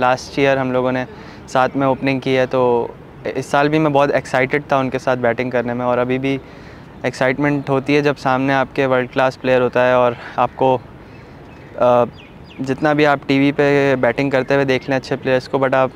last year हम लोगों ने साथ में ओपनिंग की है तो इस साल भी मैं बहुत एक्साइटेड था उनके साथ बैटिंग करने में और अभी भी एक्साइटमेंट होती है जब सामने आपके वर्ल्ड क्लास प्लेयर होता है और आपको जितना भी आप टीवी पे बैटिंग करते हुए देख लें अच्छे प्लेयर्स को बट आप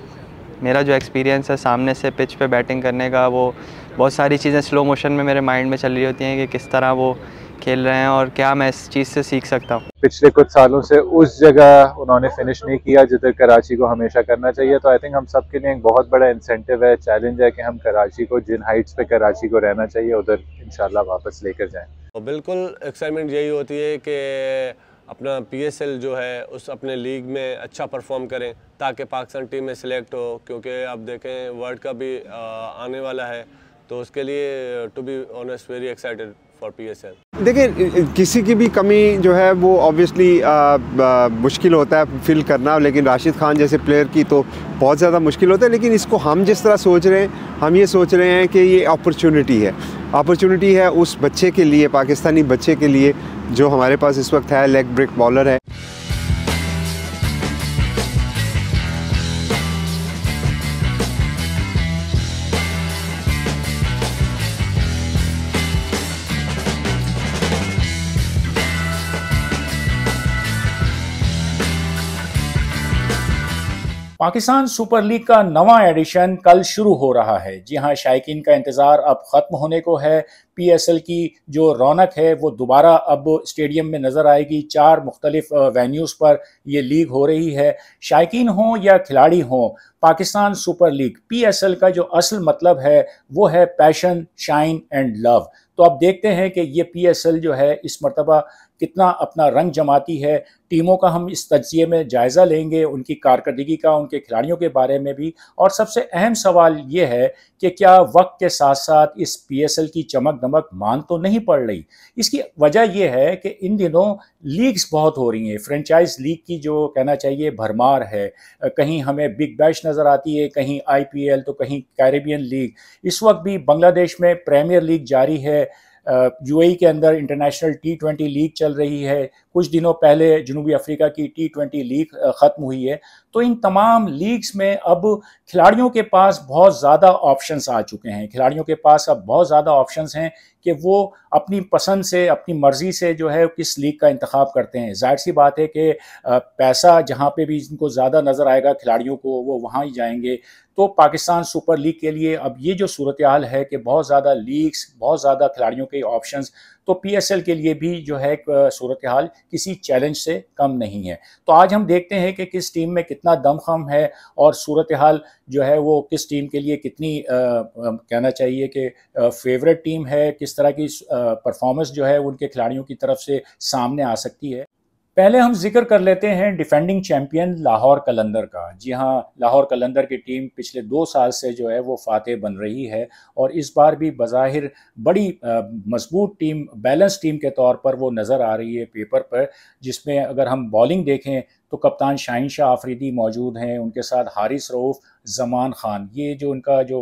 मेरा जो एक्सपीरियंस है सामने से पिच पे बैटिंग करने का वो बहुत सारी चीज़ें स्लो मोशन में मेरे माइंड में चल रही होती हैं कि किस तरह वो खेल रहे हैं और क्या मैं इस चीज़ से सीख सकता हूँ पिछले कुछ सालों से उस जगह उन्होंने फिनिश नहीं किया जिधर कराची को हमेशा करना चाहिए तो आई थिंक हम सब के लिए एक बहुत बड़ा इंसेंटिव है चैलेंज है कि हम कराची को जिन हाइट्स पे कराची को रहना चाहिए उधर इन वापस लेकर जाएँ तो बिल्कुल एक्साइटमेंट यही होती है कि अपना पी जो है उस अपने लीग में अच्छा परफॉर्म करें ताकि पाकिस्तान टीम में सिलेक्ट हो क्योंकि आप देखें वर्ल्ड कप भी आने वाला है तो उसके लिए to be honest very excited for L देखिए किसी की भी कमी जो है वो ऑब्वियसली मुश्किल होता है फिल करना लेकिन राशिद खान जैसे प्लेयर की तो बहुत ज़्यादा मुश्किल होता है लेकिन इसको हम जिस तरह सोच रहे हैं हम ये सोच रहे हैं कि ये अपॉर्चुनिटी है अपॉर्चुनिटी है उस बच्चे के लिए पाकिस्तानी बच्चे के लिए जो हमारे पास इस वक्त है लेग ब्रेक बॉलर है पाकिस्तान सुपर लीग का नवा एडिशन कल शुरू हो रहा है जी हाँ शायकीन का इंतज़ार अब ख़त्म होने को है पीएसएल की जो रौनक है वो दोबारा अब स्टेडियम में नज़र आएगी चार मुख्तलिफ वेन्यूज़ पर यह लीग हो रही है शायकीन हों या खिलाड़ी हों पाकिस्तान सुपर लीग पीएसएल का जो असल मतलब है वो है पैशन शाइन एंड लव तो आप देखते हैं कि ये पीएसएल जो है इस मरतबा कितना अपना रंग जमाती है टीमों का हम इस तजिए में जायज़ा लेंगे उनकी कारकर्दगी का उनके खिलाड़ियों के बारे में भी और सबसे अहम सवाल ये है कि क्या वक्त के साथ साथ इस पीएसएल की चमक नमक मान तो नहीं पड़ रही इसकी वजह यह है कि इन दिनों लीग्स बहुत हो रही हैं फ्रेंचाइज लीग की जो कहना चाहिए भरमार है कहीं हमें बिग बैश नज़र आती है कहीं आईपीएल तो कहीं कैरेबियन लीग इस वक्त भी बांग्लादेश में प्रीमियर लीग जारी है यूएई के अंदर इंटरनेशनल टी ट्वेंटी लीग चल रही है कुछ दिनों पहले जनूबी अफ्रीका की टी ट्वेंटी लीग ख़त्म हुई है तो इन तमाम लीग्स में अब खिलाड़ियों के पास बहुत ज़्यादा ऑप्शंस आ चुके हैं खिलाड़ियों के पास अब बहुत ज़्यादा ऑप्शंस हैं कि वो अपनी पसंद से अपनी मर्ज़ी से जो है किस लीग का इंतखब करते हैं जाहिर सी बात है कि पैसा जहाँ पे भी इनको ज़्यादा नज़र आएगा खिलाड़ियों को वो वहाँ ही जाएंगे तो पाकिस्तान सुपर लीग के लिए अब ये जो सूरत हाल है कि बहुत ज़्यादा लीग्स बहुत ज़्यादा खिलाड़ियों के ऑप्शंस तो पीएसएल के लिए भी जो है सूरत हाल किसी चैलेंज से कम नहीं है तो आज हम देखते हैं कि किस टीम में कितना दमखम है और सूरत हाल जो है वो किस टीम के लिए कितनी आ, कहना चाहिए कि फेवरेट टीम है किस तरह की परफॉर्मेंस जो है उनके खिलाड़ियों की तरफ से सामने आ सकती है पहले हम जिक्र कर लेते हैं डिफेंडिंग चैंपियन लाहौर कलंदर का जी हाँ लाहौर कलंदर की टीम पिछले दो साल से जो है वो फातह बन रही है और इस बार भी बज़ाहिर बड़ी मजबूत टीम बैलेंस टीम के तौर पर वो नज़र आ रही है पेपर पर जिसमें अगर हम बॉलिंग देखें तो कप्तान शाहिन शाह आफरीदी मौजूद हैं उनके साथ हारिस रऊफ़ जमान खान ये जो इनका जो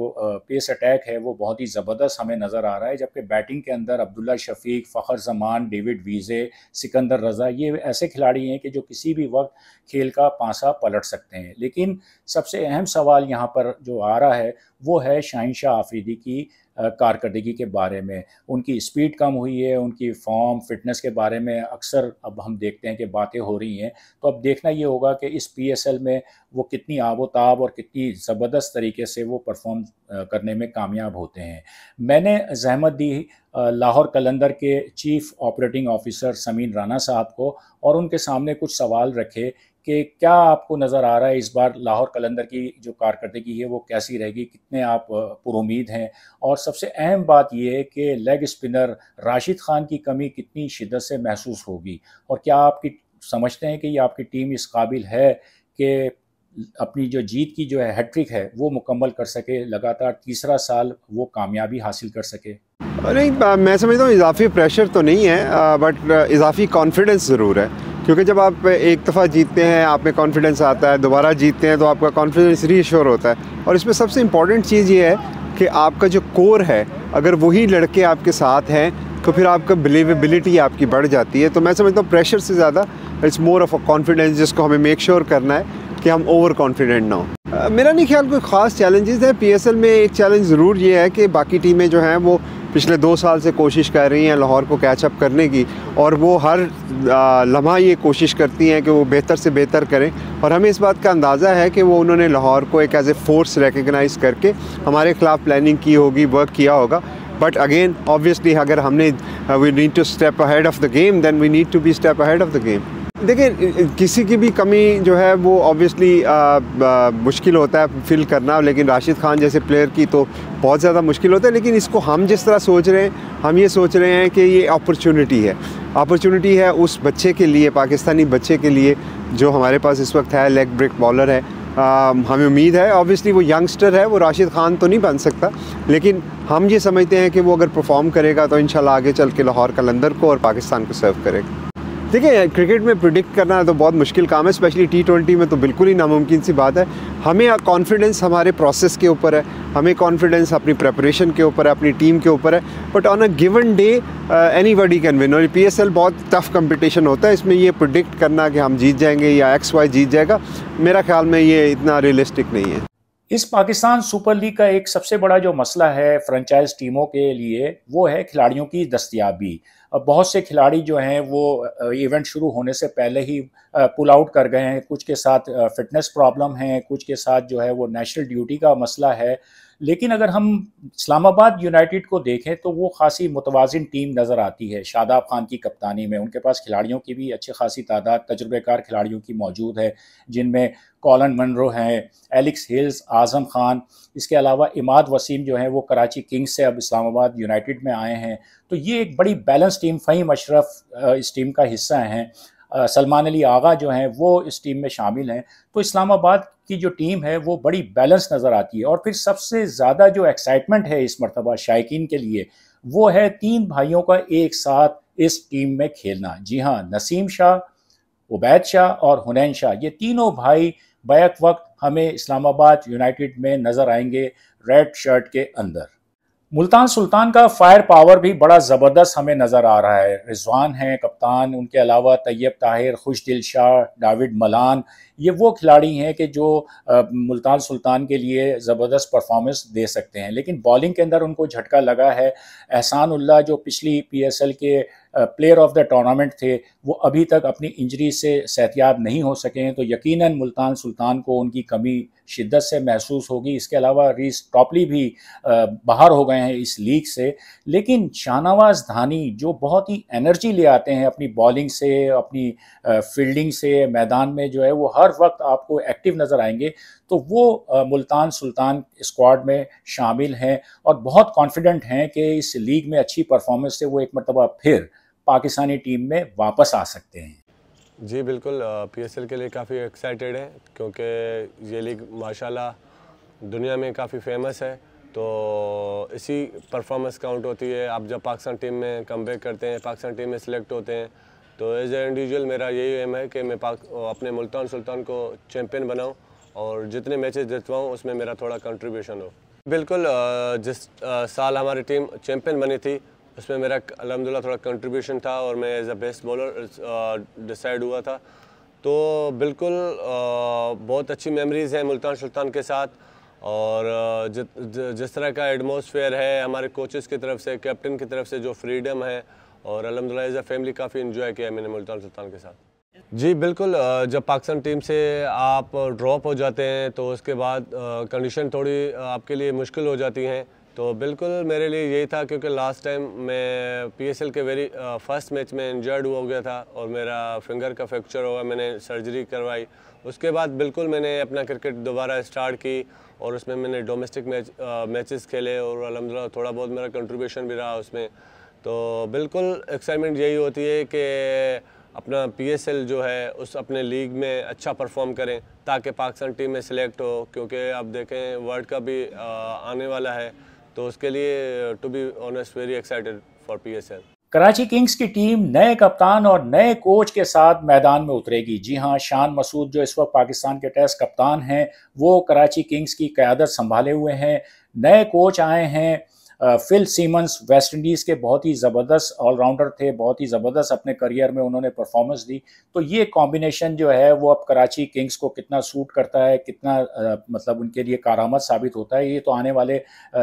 पेस अटैक है वो बहुत ही ज़बरदस्त हमें नज़र आ रहा है जबकि बैटिंग के अंदर अब्दुल्ला शफीक फ़खर जमान डेविड वीज़े सिकंदर रज़ा ये ऐसे खिलाड़ी हैं कि जो किसी भी वक्त खेल का पांसा पलट सकते हैं लेकिन सबसे अहम सवाल यहाँ पर जो आ रहा है वो है शाहिन शाह आफरीदी की कारकर्दगी के बारे में उनकी स्पीड कम हुई है उनकी फॉर्म फिटनेस के बारे में अक्सर अब हम देखते हैं कि बातें हो रही हैं तो अब देखना ये होगा कि इस पीएसएल में वो कितनी आबोताब और कितनी ज़बरदस्त तरीके से वो परफॉर्म करने में कामयाब होते हैं मैंने जहमत दी लाहौर कलंदर के chief operating officer Sameen Rana साहब को और उनके सामने कुछ सवाल रखे कि क्या आपको नज़र आ रहा है इस बार लाहौर कलंदर की जो कारकर्दगी है वो कैसी रहेगी कितने आप पुरुद हैं और सबसे अहम बात यह है कि लेग स्पिनर राशिद खान की कमी कितनी शिदत से महसूस होगी और क्या आपकी समझते हैं कि ये आपकी टीम इस काबिल है कि अपनी जो जीत की जो है हैट्रिक है वो मुकम्मल कर सके लगातार तीसरा साल वो कामयाबी हासिल कर सके नहीं मैं समझता हूँ इजाफी प्रेशर तो नहीं है बट इजाफी कॉन्फिडेंस ज़रूर है क्योंकि जब आप एक दफ़ा जीतते हैं आप में कॉन्फिडेंस आता है दोबारा जीतते हैं तो आपका कॉन्फिडेंस रीश्योर होता है और इसमें सबसे इम्पॉर्टेंट चीज़ ये है कि आपका जो कोर है अगर वही लड़के आपके साथ हैं तो फिर आपका बिलीवेबिलिटी आपकी बढ़ जाती है तो मैं समझता हूँ प्रेशर से ज़्यादा it's more of a confidence जिसको हमें मेक श्योर sure करना है कि हम ओवर कॉन्फिडेंट ना हो मेरा नहीं ख्याल कोई ख़ास चैलेंजेस है पीएसएल में एक चैलेंज ज़रूर ये है कि बाकी टीमें जो हैं वो पिछले दो साल से कोशिश कर रही हैं लाहौर को कैचअप करने की और वो हर लम्हा ये कोशिश करती हैं कि वो बेहतर से बेहतर करें और हमें इस बात का अंदाज़ा है कि वो उन्होंने लाहौर को एक एज ए फोर्स रिकगनाइज़ करके हमारे ख़िलाफ़ प्लानिंग की होगी वर्क किया होगा बट अगेन ऑब्वियसली अगर हमने we need to step ahead of the game then we need to be step ahead of the game देखिए किसी की भी कमी जो है वो ऑब्वियसली मुश्किल होता है फिल करना लेकिन राशिद खान जैसे प्लेयर की तो बहुत ज़्यादा मुश्किल होता है लेकिन इसको हम जिस तरह सोच रहे हैं हम ये सोच रहे हैं कि ये अपॉर्चुनिटी है अपॉर्चुनिटी है उस बच्चे के लिए पाकिस्तानी बच्चे के लिए जो हमारे पास इस वक्त है लेग ब्रेक बॉलर है आ, हमें उम्मीद है ऑब्वियसली वो यंगस्टर है वो राशिद खान तो नहीं बन सकता लेकिन हम ये समझते हैं कि वो अगर परफॉर्म करेगा तो इन आगे चल के लाहौर कलंदर को और पाकिस्तान को सर्व करेगा देखिए क्रिकेट में प्रिडिक्ट करना तो बहुत मुश्किल काम है स्पेशली टी ट्वेंटी में तो बिल्कुल ही नामुमकिन सी बात है हमें कॉन्फिडेंस हमारे प्रोसेस के ऊपर है हमें कॉन्फिडेंस अपनी प्रेपरेशन के ऊपर है अपनी टीम के ऊपर है but on a given day anybody can win और पी बहुत टफ कंपटीशन होता है इसमें ये प्रिडिक्ट करना कि हम जीत जाएंगे या एक्स वाई जीत जाएगा मेरा ख्याल में ये इतना रियलिस्टिक नहीं है इस पाकिस्तान सुपर लीग का एक सबसे बड़ा जो मसला है फ्रेंचाइज टीमों के लिए वो है खिलाड़ियों की दस्तियाबी बहुत से खिलाड़ी जो हैं वो इवेंट शुरू होने से पहले ही पुल आउट कर गए हैं कुछ के साथ फिटनेस प्रॉब्लम है कुछ के साथ जो है वो नेशनल ड्यूटी का मसला है लेकिन अगर हम इस्लामाबाद यूनाइटेड को देखें तो वो खासी मुतवाजन टीम नज़र आती है शादाब खान की कप्तानी में उनके पास खिलाड़ियों की भी अच्छी खासी तादाद तजुर्बेकार खिलाड़ियों की मौजूद है जिनमें कॉलन मनरो हैं एलिक्स हिल्स आज़म खान इसके अलावा इमाद वसीम जो हैं वो कराची किंग्स से अब इस्लामाबाद यूनाइटेड में आए हैं तो ये एक बड़ी बैलेंस टीम फ़हीम अशरफ इस टीम का हिस्सा हैं सलमान अली आगा जो हैं वो इस टीम में शामिल हैं तो इस्लामाबाद की जो टीम है वो बड़ी बैलेंस नज़र आती है और फिर सबसे ज़्यादा जो एक्साइटमेंट है इस मरतबा शायकीन के लिए वो है तीन भाइयों का एक साथ इस टीम में खेलना जी हाँ नसीम शाह उबैद शाह और हुनैन शाह ये तीनों भाई बैक वक्त हमें इस्लामाबाद यूनाइटेड में नज़र आएंगे रेड शर्ट के अंदर मुल्तान सुल्तान का फायर पावर भी बड़ा ज़बरदस्त हमें नज़र आ रहा है रिजवान हैं कप्तान उनके अलावा तैयब ताहिर खुश दिल शाह डाविड मलान ये वो खिलाड़ी हैं कि जो मुल्तान सुल्तान के लिए ज़बरदस्त परफॉर्मेंस दे सकते हैं लेकिन बॉलिंग के अंदर उनको झटका लगा है एहसान उल्ला जो पिछली पीएसएल के प्लेयर ऑफ द टूर्नामेंट थे वो अभी तक अपनी इंजरी से सेहतियाब नहीं हो सके हैं तो यकीनन मुल्तान सुल्तान को उनकी कमी शिद्दत से महसूस होगी इसके अलावा रीस टॉपली भी बाहर हो गए हैं इस लीग से लेकिन शाहनवाज धानी जो बहुत ही एनर्जी ले आते हैं अपनी बॉलिंग से अपनी फील्डिंग से मैदान में जो है वो हर वक्त आपको एक्टिव नज़र आएंगे तो वो मुल्तान सुल्तान स्क्वाड में शामिल हैं और बहुत कॉन्फिडेंट हैं कि इस लीग में अच्छी परफॉर्मेंस से वो एक मरतबा फिर पाकिस्तानी टीम में वापस आ सकते हैं जी बिल्कुल पीएसएल के लिए काफ़ी एक्साइटेड है क्योंकि ये लीग माशाल्लाह दुनिया में काफ़ी फेमस है तो इसी परफॉर्मेंस काउंट होती है आप जब पाकिस्तान टीम में कम करते हैं पाकिस्तान टीम में सिलेक्ट होते हैं तो एज ए इंडिविजुअल मेरा यही एम है कि मैं पाक अपने मुल्तान सुल्तान को चैम्पियन बनाऊँ और जितने मैचेस जितवाऊँ उसमें मेरा थोड़ा कंट्रीब्यूशन हो बिल्कुल जिस साल हमारी टीम चैम्पियन बनी थी उसमें मेरा अलहमदिल्ला थोड़ा कंट्रीब्यूशन था और मैं as a best bowler decide हुआ था तो बिल्कुल आ, uh, बहुत अच्छी मेमोरीज़ हैं मुल्तान सुल्तान के साथ और uh, ज, ज, जिस तरह का एटमोसफेयर है हमारे कोचेस की तरफ से कैप्टन की तरफ से जो फ्रीडम है और अलहमदिल्ला एज अ फैमिली काफ़ी इन्जॉय किया मैंने मुल्तान सुल्तान के साथ जी बिल्कुल uh, जब पाकिस्तान टीम से आप ड्रॉप हो जाते हैं तो उसके बाद कंडीशन थोड़ी आपके लिए मुश्किल हो जाती हैं तो बिल्कुल मेरे लिए यही था क्योंकि लास्ट टाइम मैं पीएसएल के वेरी फर्स्ट मैच में इंजर्ड हो गया था और मेरा फिंगर का फ्रैक्चर हुआ मैंने सर्जरी करवाई उसके बाद बिल्कुल मैंने अपना क्रिकेट दोबारा स्टार्ट की और उसमें मैंने डोमेस्टिक मैच मैचेस खेले और अलहमदिल्ला थोड़ा बहुत मेरा कंट्रीब्यूशन भी रहा उसमें तो बिल्कुल एक्साइटमेंट यही होती है कि अपना पी जो है उस अपने लीग में अच्छा परफॉर्म करें ताकि पाकिस्तान टीम में सिलेक्ट हो क्योंकि आप देखें वर्ल्ड कप भी uh, आने वाला है तो उसके लिए to be honest very excited for P Karachi Kings की टीम नए कप्तान और नए कोच के साथ मैदान में उतरेगी जी हां शान मसूद जो इस वक्त पाकिस्तान के टेस्ट कप्तान हैं वो कराची किंग्स की क्यादत संभाले हुए हैं नए कोच आए हैं फिल सीमंस वेस्ट इंडीज़ के बहुत ही ज़बरदस्त ऑलराउंडर थे बहुत ही ज़बरदस्त अपने करियर में उन्होंने परफॉर्मेंस दी तो ये कॉम्बिनेशन जो है वो अब कराची किंग्स को कितना सूट करता है कितना आ, मतलब उनके लिए कारामद साबित होता है ये तो आने वाले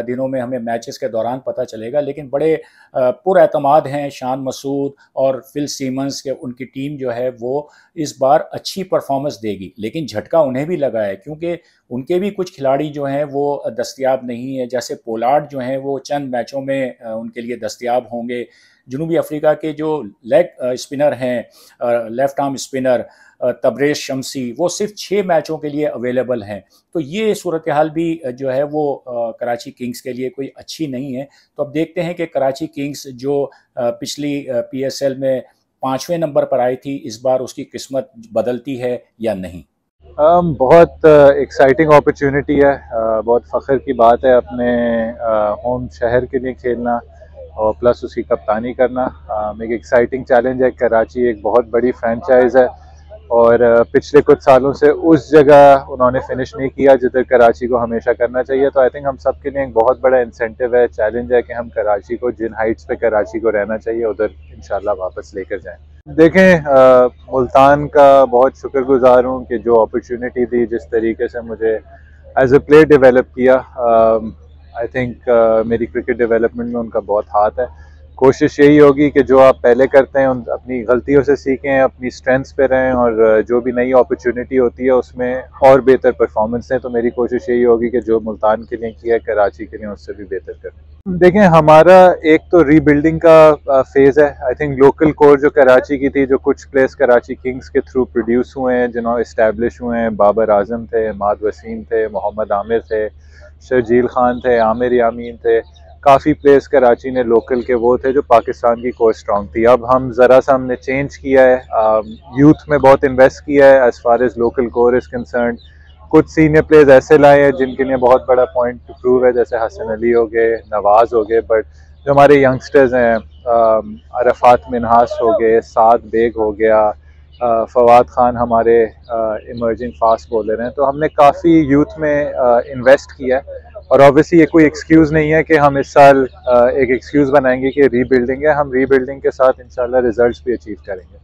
दिनों में हमें मैचेस के दौरान पता चलेगा लेकिन बड़े पुरमाद हैं शान मसूद और फिल सीमंस के उनकी टीम जो है वो इस बार अच्छी परफॉर्मेंस देगी लेकिन झटका उन्हें भी लगा है क्योंकि उनके भी कुछ खिलाड़ी जो हैं वो दस्तियाब नहीं है जैसे पोलार्ड जो हैं वो चंद मैचों में उनके लिए दस्तियाब होंगे जनूबी अफ्रीका के जो लेग स्पिनर हैं left arm spinner Tabraiz Shamsi वो सिर्फ छः मैचों के लिए अवेलेबल हैं तो ये सूरत हाल भी जो है वो कराची किंग्स के लिए कोई अच्छी नहीं है तो अब देखते हैं कि कराची किंग्स जो पिछली पीएसएल में पाँचवें नंबर पर आई थी इस बार उसकी किस्मत बदलती है या नहीं um, बहुत एक्साइटिंग uh, अपॉर्चुनिटी है uh, बहुत फ़ख्र की बात है अपने होम uh, शहर के लिए खेलना और प्लस उसकी कप्तानी करना uh, एक एक्साइटिंग चैलेंज है कराची एक बहुत बड़ी फ्रेंचाइज है और uh, पिछले कुछ सालों से उस जगह उन्होंने फिनिश नहीं किया जिधर कराची को हमेशा करना चाहिए तो आई थिंक हम सब के लिए एक बहुत बड़ा इंसेंटिव है चैलेंज है कि हम कराची को जिन हाइट्स पर कराची को रहना चाहिए उधर इन वापस लेकर जाएँ देखें आ, मुल्तान का बहुत शुक्रगुजार हूँ कि जो अपॉर्चुनिटी दी जिस तरीके से मुझे एज ए प्लेयर डेवलप किया आई थिंक मेरी क्रिकेट डेवलपमेंट में उनका बहुत हाथ है कोशिश यही होगी कि जो आप पहले करते हैं उन अपनी गलतियों से सीखें अपनी स्ट्रेंथ्स पे रहें और जो भी नई अपॉर्चुनिटी होती है उसमें और बेहतर परफॉर्मेंस दें तो मेरी कोशिश यही होगी कि जो मुल्तान के लिए किया है कराची के लिए उससे भी बेहतर करें देखें हमारा एक तो रीबिल्डिंग का फेज़ है आई थिंक लोकल कोर जो कराची की थी जो कुछ प्लेस कराची किंग्स के थ्रू प्रोड्यूस हुए हैं जिन्होंने इस्टेब्लिश हुए हैं बाबर आजम थे माद वसीम थे मोहम्मद आमिर थे शर्जील खान थे आमिर यामीन थे काफ़ी प्लेयर्स कराची ने लोकल के वो थे जो पाकिस्तान की कोर स्ट्रॉन्ग थी अब हम ज़रा सा हमने चेंज किया है यूथ um, में बहुत इन्वेस्ट किया है as far as local core is concern कुछ सीनियर प्लेयर्स ऐसे लाए हैं जिनके लिए बहुत बड़ा पॉइंट टू प्रूव है जैसे हसन अली हो गए नवाज़ हो गए बट जो हमारे यंगस्टर्स हैं um, अरफात मिनहास हो गए साद बेग हो गया uh, फवाद खान हमारे इमर्जिंग फास्ट बॉलर हैं तो हमने काफ़ी यूथ में इन्वेस्ट uh, किया है और ऑब्वियसली ये कोई एक्सक्यूज़ नहीं है कि हम इस साल एक एक्सक्यूज़ बनाएंगे कि रीबिल्डिंग है हम रीबिल्डिंग के साथ इंशाल्लाह रिजल्ट्स भी अचीव करेंगे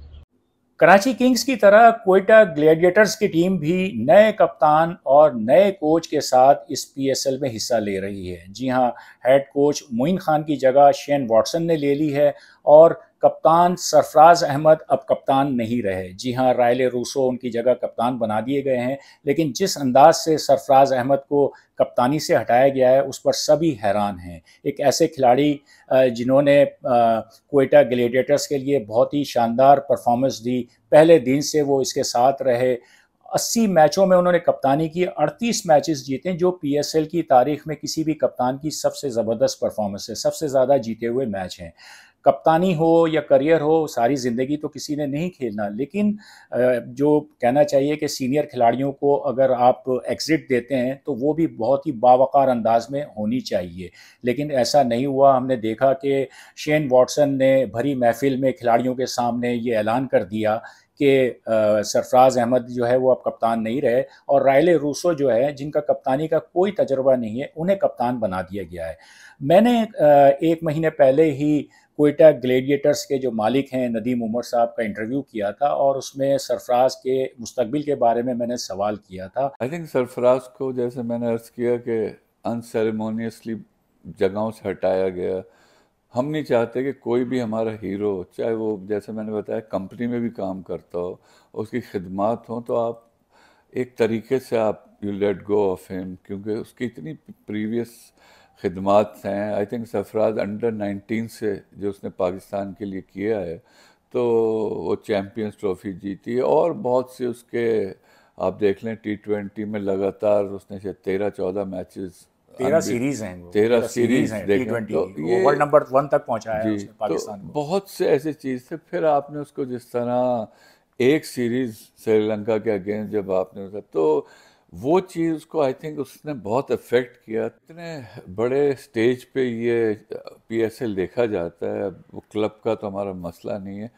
कराची किंग्स की तरह कोयटा ग्लेडिएटर्स की टीम भी नए कप्तान और नए कोच के साथ इस पीएसएल में हिस्सा ले रही है जी हां हेड कोच मोइन खान की जगह शेन वॉटसन ने ले ली है और कप्तान सरफराज अहमद अब कप्तान नहीं रहे जी हाँ रायले रूसो उनकी जगह कप्तान बना दिए गए हैं लेकिन जिस अंदाज से सरफराज अहमद को कप्तानी से हटाया गया है उस पर सभी हैरान हैं एक ऐसे खिलाड़ी जिन्होंने कोयटा ग्लेडिएटर्स के लिए बहुत ही शानदार परफॉर्मेंस दी पहले दिन से वो इसके साथ रहे 80 मैचों में उन्होंने कप्तानी की 38 मैचेस जीते जो पीएसएल की तारीख में किसी भी कप्तान की सबसे ज़बरदस्त परफॉर्मेंस है सबसे ज़्यादा जीते हुए मैच हैं कप्तानी हो या करियर हो सारी ज़िंदगी तो किसी ने नहीं खेलना लेकिन जो कहना चाहिए कि सीनियर खिलाड़ियों को अगर आप एग्ज़िट देते हैं तो वो भी बहुत ही बावकार अंदाज में होनी चाहिए लेकिन ऐसा नहीं हुआ हमने देखा कि शेन वॉटसन ने भरी महफिल में खिलाड़ियों के सामने ये ऐलान कर दिया कि सरफराज अहमद जो है वो अब कप्तान नहीं रहे और रायले रूसो जो है जिनका कप्तानी का कोई तजर्बा नहीं है उन्हें कप्तान बना दिया गया है मैंने एक महीने पहले ही कोयटा ग्लेडिएटर्स के जो मालिक हैं नदीम उमर साहब का इंटरव्यू किया था और उसमें सरफराज के मुस्तबिल के बारे में मैंने सवाल किया था आई थिंक सरफराज को जैसे मैंने अर्ज़ किया कि अनसेरेमोनियसली जगहों से हटाया गया हम नहीं चाहते कि कोई भी हमारा हीरो चाहे वो जैसे मैंने बताया कंपनी में भी काम करता हो उसकी खिदमत हो तो आप एक तरीके से आप you let go of him क्योंकि उसकी इतनी प्रीवियस खदमात हैं आई थिंक सरफराज अंडर 19 से जो उसने पाकिस्तान के लिए किया है तो वो चैम्पियंस ट्रॉफी जीती और बहुत से उसके आप देख लें टी ट्वेंटी में लगातार उसने शायद तेरह चौदह मैचेस तेरह सीरीज हैं तेरह सीरीज हैं T twenty world number one तक पहुंचा है उसने पाकिस्तान तो बहुत से ऐसे चीज़ थे फिर आपने उसको जिस तरह एक सीरीज श्रीलंका के अगेंस्ट जब आपने तो वो चीज़ को आई थिंक उसने बहुत अफेक्ट किया इतने बड़े स्टेज पे ये पीएसएल देखा जाता है वो क्लब का तो हमारा मसला नहीं है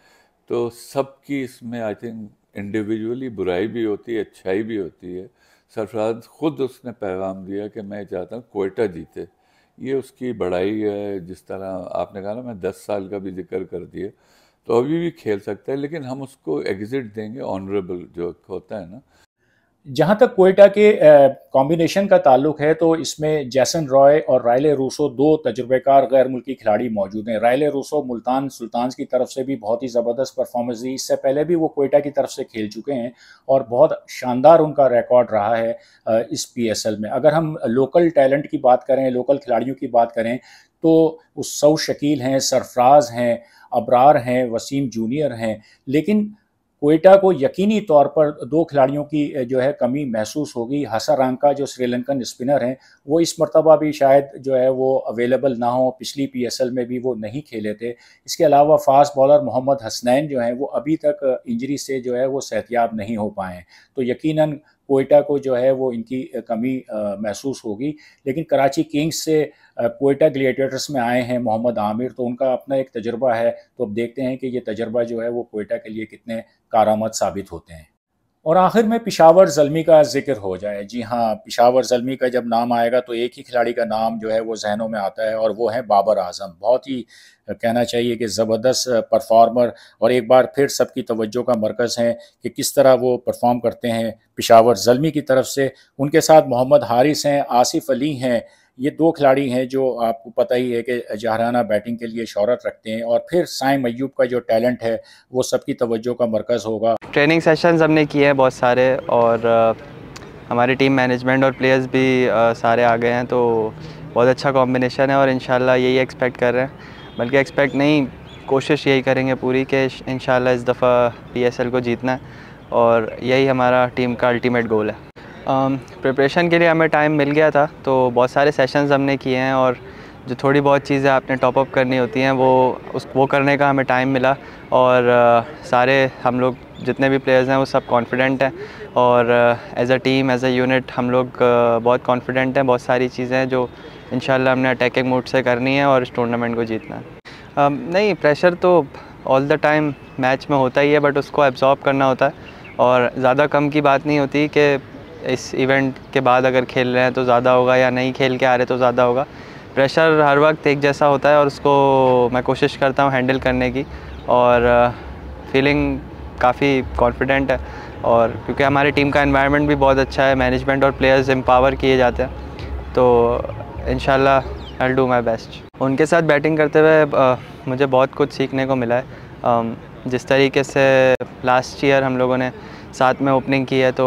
तो सबकी इसमें आई थिंक इंडिविजुअली बुराई भी होती है अच्छाई भी होती है सरफराज ख़ुद उसने पैगाम दिया कि मैं चाहता हूँ कोयटा जीते ये उसकी बढ़ाई है जिस तरह आपने कहा ना मैं दस साल का भी जिक्र कर दिया तो अभी भी खेल सकता है लेकिन हम उसको एग्ज़िट देंगे ऑनरेबल जो होता है ना जहाँ तक कोयटा के कॉम्बिनेशन का ताल्लुक है तो इसमें जैसन रॉय और रायले रूसो दो तजुर्बेकार गैर मुल्की खिलाड़ी मौजूद हैं रायले रूसो मुल्तान सुल्तान की तरफ से भी बहुत ही ज़बरदस्त परफॉर्मेंस दी इससे पहले भी वो कोयटा की तरफ से खेल चुके हैं और बहुत शानदार उनका रिकॉर्ड रहा है इस पी में अगर हम लोकल टैलेंट की बात करें लोकल खिलाड़ियों की बात करें तो उस सौ शकील हैं सरफराज हैं अबरार हैं वसीम जूनियर हैं लेकिन कोयटा को यकीनी तौर पर दो खिलाड़ियों की जो है कमी महसूस होगी हसारांका जो श्रीलंकन स्पिनर हैं वो इस मरतबा भी शायद जो है वो अवेलेबल ना हो पिछली पीएसएल में भी वो नहीं खेले थे इसके अलावा फास्ट बॉलर मोहम्मद हसनैन जो हैं वो अभी तक इंजरी से जो है वो सेहतियाब नहीं हो पाए तो यकीनन कोयटा को जो है वो इनकी कमी महसूस होगी लेकिन कराची किंग्स से कोयटा ग्लेटर्स में आए हैं मोहम्मद आमिर तो उनका अपना एक तजर्बा है तो अब देखते हैं कि ये तजर्बा जो है वो कोयटा के लिए कितने कारामद साबित होते हैं और आखिर में पिशावर जलमी का जिक्र हो जाए जी हाँ पिशावर जलमी का जब नाम आएगा तो एक ही खिलाड़ी का नाम जो है वो जहनों में आता है और वो है बाबर आजम बहुत ही कहना चाहिए कि ज़बरदस्त परफॉर्मर और एक बार फिर सबकी तवज्जो का मरकज़ हैं कि किस तरह वो परफॉर्म करते हैं पिशावर जलमी की तरफ से उनके साथ मोहम्मद हारिस हैं आसिफ अली हैं ये दो खिलाड़ी हैं जो आपको पता ही है कि जहराना बैटिंग के लिए शहरत रखते हैं और फिर साइम मयूब का जो टैलेंट है वो सबकी तवज्जो का मरकज़ होगा ट्रेनिंग सेशंस हमने किए हैं बहुत सारे और हमारी टीम मैनेजमेंट और प्लेयर्स भी सारे आ गए हैं तो बहुत अच्छा कॉम्बिनेशन है और इन यही एक्सपेक्ट कर रहे हैं बल्कि एक्सपेक्ट नहीं कोशिश यही करेंगे पूरी कि इन इस दफ़ा पी को जीतना है और यही हमारा टीम का अल्टीमेट गोल है प्रिपरेशन um, के लिए हमें टाइम मिल गया था तो बहुत सारे सेशंस हमने किए हैं और जो थोड़ी बहुत चीज़ें आपने टॉपअप करनी होती हैं वो उस वो करने का हमें टाइम मिला और आ, uh, सारे हम लोग जितने भी प्लेयर्स हैं वो सब कॉन्फिडेंट हैं और as a team as a unit हम लोग आ, uh, बहुत कॉन्फिडेंट हैं बहुत सारी चीज़ें जो इन हमने अटैकिंग मूड से करनी है और इस टूर्नामेंट को जीतना है आ, um, नहीं प्रेशर तो ऑल द टाइम मैच में होता ही है बट उसको एब्जॉर्ब करना होता है और ज़्यादा कम की बात नहीं होती कि इस इवेंट के बाद अगर खेल रहे हैं तो ज़्यादा होगा या नहीं खेल के आ रहे तो ज़्यादा होगा प्रेशर हर वक्त एक जैसा होता है और उसको मैं कोशिश करता हूँ हैंडल करने की और फीलिंग काफ़ी कॉन्फिडेंट है और क्योंकि हमारी टीम का इन्वायरमेंट भी बहुत अच्छा है मैनेजमेंट और प्लेयर्स एम्पावर किए जाते हैं तो इन आई डू माई बेस्ट उनके साथ बैटिंग करते हुए uh, मुझे बहुत कुछ सीखने को मिला है um, जिस तरीके से लास्ट ईयर हम लोगों ने साथ में ओपनिंग की है तो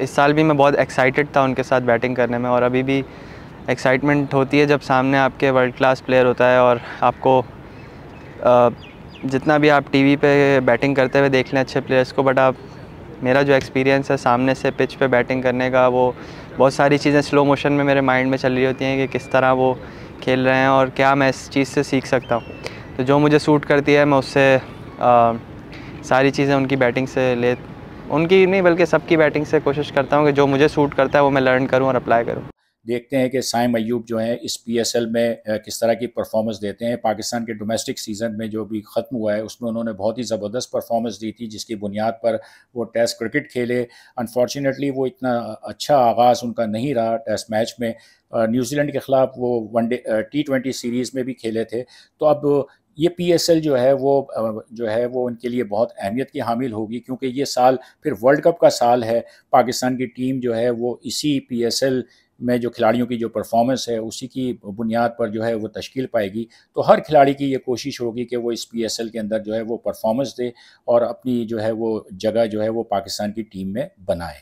इस साल भी मैं बहुत एक्साइटेड था उनके साथ बैटिंग करने में और अभी भी एक्साइटमेंट होती है जब सामने आपके वर्ल्ड क्लास प्लेयर होता है और आपको जितना भी आप टीवी पे बैटिंग करते हुए देख लें अच्छे प्लेयर्स को बट आप मेरा जो एक्सपीरियंस है सामने से पिच पे बैटिंग करने का वो बहुत सारी चीज़ें स्लो मोशन में मेरे माइंड में चल रही होती हैं कि किस तरह वो खेल रहे हैं और क्या मैं इस चीज़ से सीख सकता हूँ तो जो मुझे सूट करती है मैं उससे आ, सारी चीज़ें उनकी बैटिंग से ले उनकी नहीं बल्कि सबकी बैटिंग से कोशिश करता हूँ कि जो मुझे सूट करता है वो मैं लर्न करूँ और अप्लाई करूँ देखते हैं कि साइम अयूब जो है इस पीएसएल में किस तरह की परफॉर्मेंस देते हैं पाकिस्तान के डोमेस्टिक सीज़न में जो भी ख़त्म हुआ है उसमें उन्होंने बहुत ही ज़बरदस्त परफॉर्मेंस दी थी जिसकी बुनियाद पर वो टेस्ट क्रिकेट खेले अनफॉर्चुनेटली वो इतना अच्छा आगाज़ उनका नहीं रहा टेस्ट मैच में न्यूजीलैंड के ख़िलाफ़ वो वनडे टी ट्वेंटी सीरीज़ में भी खेले थे तो अब ये एल जो है वो जो है वो उनके लिए बहुत अहमियत की हामिल होगी क्योंकि ये साल फिर वर्ल्ड कप का साल है पाकिस्तान की टीम जो है वो इसी एल में जो खिलाड़ियों की जो परफॉर्मेंस है उसी की बुनियाद पर जो है वो तश्कील पाएगी तो हर खिलाड़ी की ये कोशिश होगी कि वो इस एल के अंदर जो है वो परफॉर्मेंस दे और अपनी जो है वो जगह जो है वो पाकिस्तान की टीम में बनाए